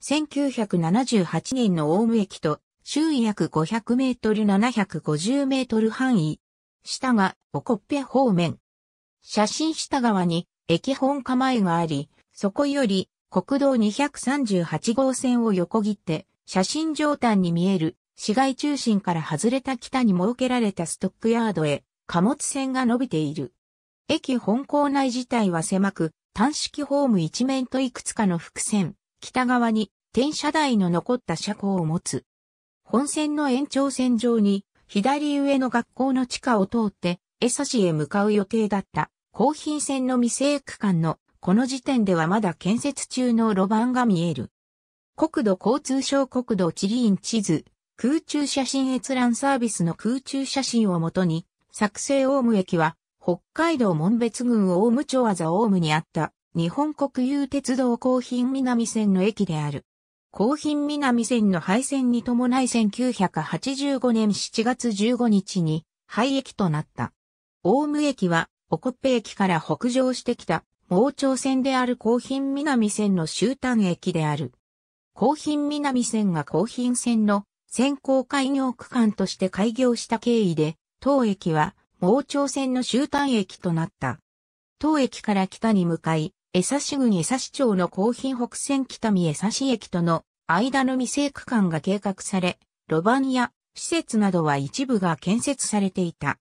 1978年のオウム駅と周囲約500メートル750メートル範囲。下がオコッペ方面。写真下側に駅本構えがあり、そこより国道238号線を横切って写真上端に見える市街中心から外れた北に設けられたストックヤードへ貨物線が伸びている。駅本構内自体は狭く、単式ホーム一面といくつかの伏線、北側に転車台の残った車庫を持つ。本線の延長線上に、左上の学校の地下を通って、江差へ向かう予定だった、高品線の未成区間の、この時点ではまだ建設中の路盤が見える。国土交通省国土地理院地図、空中写真閲覧サービスの空中写真をもとに、作成オウム駅は、北海道門別郡オウム町技ざオウムにあった、日本国有鉄道高品南線の駅である。高品南線の廃線に伴い1985年7月15日に廃駅となった。大武駅は、おこっぺ駅から北上してきた、盲腸線である高品南線の終端駅である。高品南線が高品線の先行開業区間として開業した経緯で、当駅は盲腸線の終端駅となった。当駅から北に向かい、江差郡江差町の高品北線北見江差駅との間の未成区間が計画され、路盤や施設などは一部が建設されていた。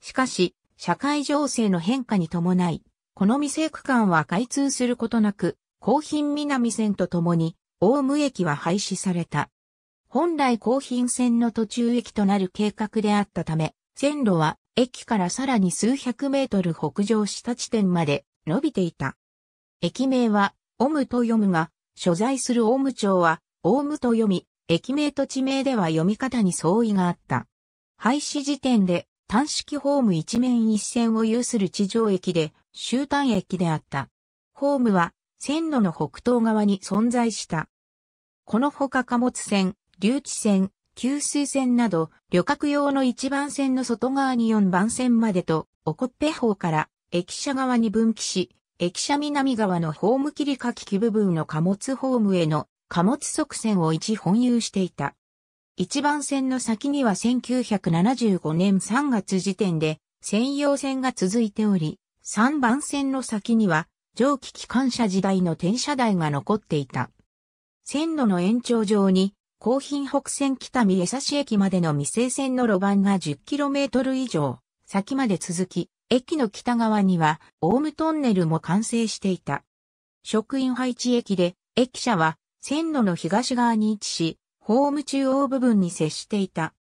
しかし、社会情勢の変化に伴い、この未成区間は開通することなく、高品南線とともに、大武駅は廃止された。本来高品線の途中駅となる計画であったため、線路は駅からさらに数百メートル北上した地点まで伸びていた。駅名は、オムと読むが、所在するオム町は、オムと読み、駅名と地名では読み方に相違があった。廃止時点で、単式ホーム一面一線を有する地上駅で、終端駅であった。ホームは、線路の北東側に存在した。このほか貨物線、留置線、給水線など、旅客用の一番線の外側に4番線までと、オコッペ方から駅舎側に分岐し、駅舎南側のホーム切り書き機部分の貨物ホームへの貨物側線を一本有していた。一番線の先には1975年3月時点で専用線が続いており、三番線の先には蒸気機関車時代の転車台が残っていた。線路の延長上に、高品北線北見江差駅までの未成線の路盤が 10km 以上、先まで続き、駅の北側には、オウムトンネルも完成していた。職員配置駅で、駅舎は、線路の東側に位置し、ホーム中央部分に接していた。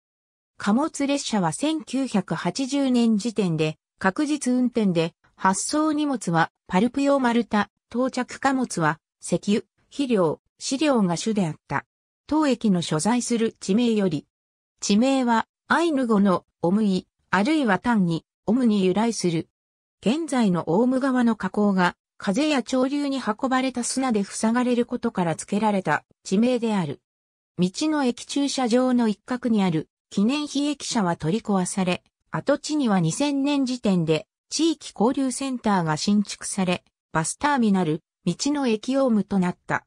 貨物列車は1980年時点で、確実運転で、発送荷物はパルプ用丸太、到着貨物は石油、肥料、飼料が主であった。当駅の所在する地名より、地名はアイヌ語のオムイ、あるいは単にオムに由来する。現在のオウム川の河口が風や潮流に運ばれた砂で塞がれることから付けられた地名である。道の駅駐車場の一角にある記念碑駅舎は取り壊され、跡地には2000年時点で地域交流センターが新築され、バスターミナル、道の駅オウムとなった。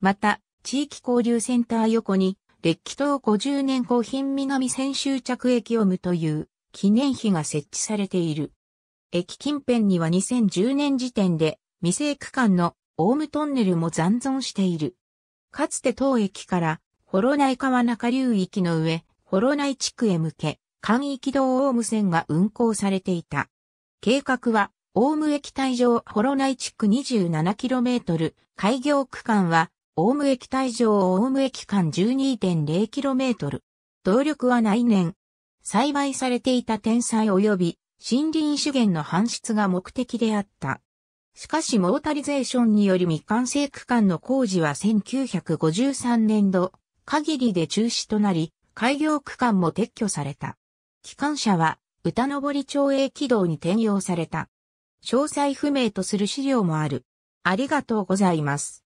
また、地域交流センター横に、列気等50年後品南千秋着駅オウムという記念碑が設置されている。駅近辺には2010年時点で未成区間のオウムトンネルも残存している。かつて当駅から幌内川中流域の上、幌内地区へ向け、易域道オウム線が運行されていた。計画は、オウム駅帯上幌内地区 27km、開業区間は、オウム駅帯上オウム駅間 12.0km。動力は内燃、栽培されていた天才及び森林資源の搬出が目的であった。しかしモータリゼーションにより未完成区間の工事は1953年度限りで中止となり、開業区間も撤去された。機関車は歌登町営軌道に転用された。詳細不明とする資料もある。ありがとうございます。